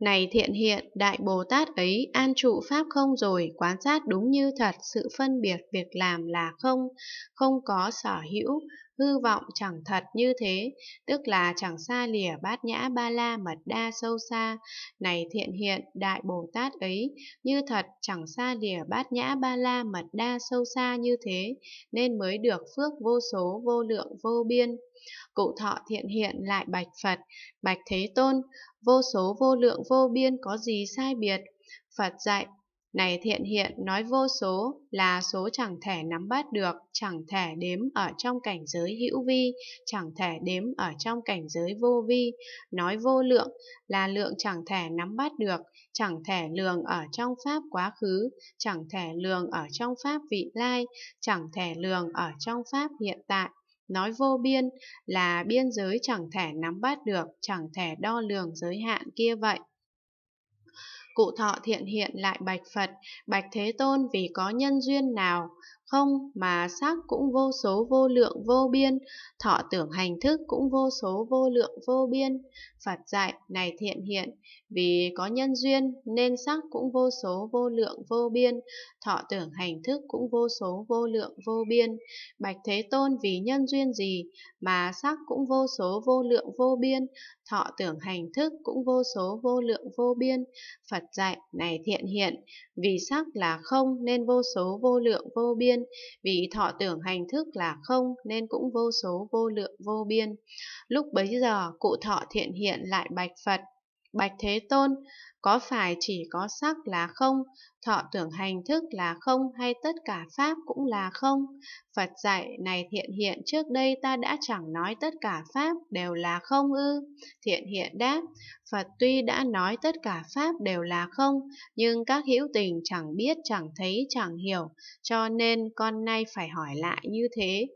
Này thiện hiện, Đại Bồ Tát ấy an trụ Pháp không rồi, quán sát đúng như thật, sự phân biệt việc làm là không, không có sở hữu, hư vọng chẳng thật như thế, tức là chẳng xa lìa bát nhã ba la mật đa sâu xa. Này thiện hiện, đại Bồ Tát ấy, như thật chẳng xa lìa bát nhã ba la mật đa sâu xa như thế, nên mới được phước vô số vô lượng vô biên. Cụ thọ thiện hiện lại bạch Phật, bạch Thế Tôn, vô số vô lượng vô biên có gì sai biệt? Phật dạy này thiện hiện nói vô số là số chẳng thể nắm bắt được, chẳng thể đếm ở trong cảnh giới hữu vi, chẳng thể đếm ở trong cảnh giới vô vi. Nói vô lượng là lượng chẳng thể nắm bắt được, chẳng thể lường ở trong pháp quá khứ, chẳng thể lường ở trong pháp vị lai, chẳng thể lường ở trong pháp hiện tại. Nói vô biên là biên giới chẳng thể nắm bắt được, chẳng thể đo lường giới hạn kia vậy cụ thọ thiện hiện lại bạch phật bạch thế tôn vì có nhân duyên nào không mà sắc cũng vô số vô lượng vô biên, thọ tưởng hành thức cũng vô số vô lượng vô biên. Phật dạy này thiện hiện, vì có nhân duyên nên sắc cũng vô số vô lượng vô biên, thọ tưởng hành thức cũng vô số vô lượng vô biên. Bạch Thế Tôn vì nhân duyên gì mà sắc cũng vô số vô lượng vô biên, thọ tưởng hành thức cũng vô số vô lượng vô biên. Phật dạy này thiện hiện, vì sắc là không nên vô số vô lượng vô biên duyên, vì thọ tưởng hành thức là không nên cũng vô số vô lượng vô biên. Lúc bấy giờ, cụ thọ thiện hiện lại bạch Phật, Bạch Thế Tôn, có phải chỉ có sắc là không, thọ tưởng hành thức là không hay tất cả pháp cũng là không? Phật dạy này thiện hiện trước đây ta đã chẳng nói tất cả pháp đều là không ư? Thiện hiện đáp, Phật tuy đã nói tất cả pháp đều là không, nhưng các hữu tình chẳng biết, chẳng thấy, chẳng hiểu, cho nên con nay phải hỏi lại như thế.